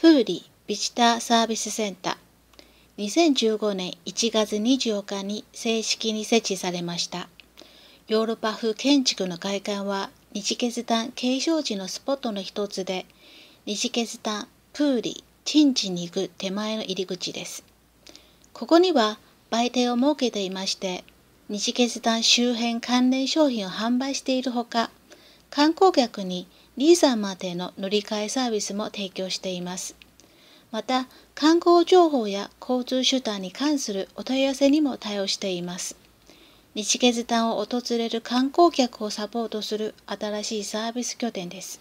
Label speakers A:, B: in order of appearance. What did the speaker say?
A: プーリビジターサービスセンター2015年1月24日に正式に設置されましたヨーロッパ風建築の外観は日決団継承時のスポットの一つで日決団プーリ陳地に行く手前の入り口ですここには売店を設けていまして日決団周辺関連商品を販売しているほか観光客にリーザまでの乗り換えサービスも提供しています。また、観光情報や交通手段に関するお問い合わせにも対応しています。日月潭を訪れる観光客をサポートする新しいサービス拠点です。